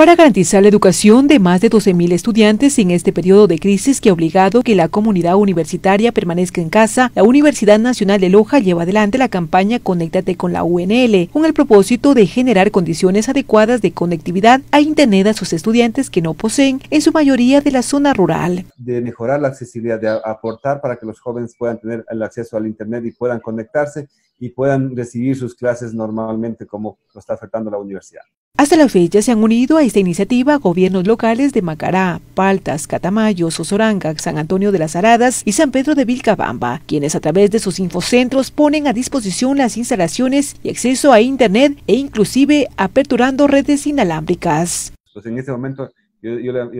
para garantizar la educación de más de 12.000 estudiantes en este periodo de crisis que ha obligado que la comunidad universitaria permanezca en casa, la Universidad Nacional de Loja lleva adelante la campaña Conéctate con la UNL, con el propósito de generar condiciones adecuadas de conectividad a Internet a sus estudiantes que no poseen, en su mayoría de la zona rural. De mejorar la accesibilidad, de aportar para que los jóvenes puedan tener el acceso al Internet y puedan conectarse y puedan recibir sus clases normalmente como lo está afectando la universidad. Hasta la fecha se han unido a esta iniciativa gobiernos locales de Macará, Paltas, Catamayo, Sosoranga, San Antonio de las Aradas y San Pedro de Vilcabamba, quienes a través de sus infocentros ponen a disposición las instalaciones y acceso a Internet e inclusive aperturando redes inalámbricas. Pues en este momento yo,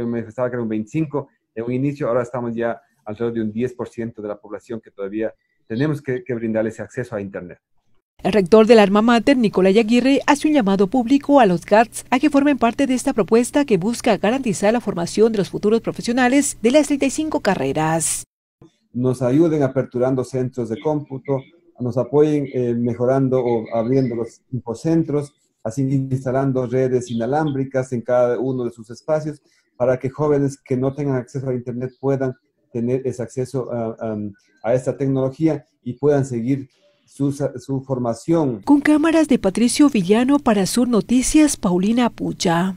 me que era un 25, en un inicio ahora estamos ya alrededor de un 10% de la población que todavía tenemos que brindarles acceso a Internet. El rector del Arma Mater, Nicolai Aguirre, hace un llamado público a los GATS a que formen parte de esta propuesta que busca garantizar la formación de los futuros profesionales de las 35 carreras. Nos ayuden aperturando centros de cómputo, nos apoyen eh, mejorando o abriendo los infocentros, así instalando redes inalámbricas en cada uno de sus espacios para que jóvenes que no tengan acceso a Internet puedan tener ese acceso a, a esta tecnología y puedan seguir su, formación. Con cámaras de Patricio Villano para Sur Noticias, Paulina Pucha.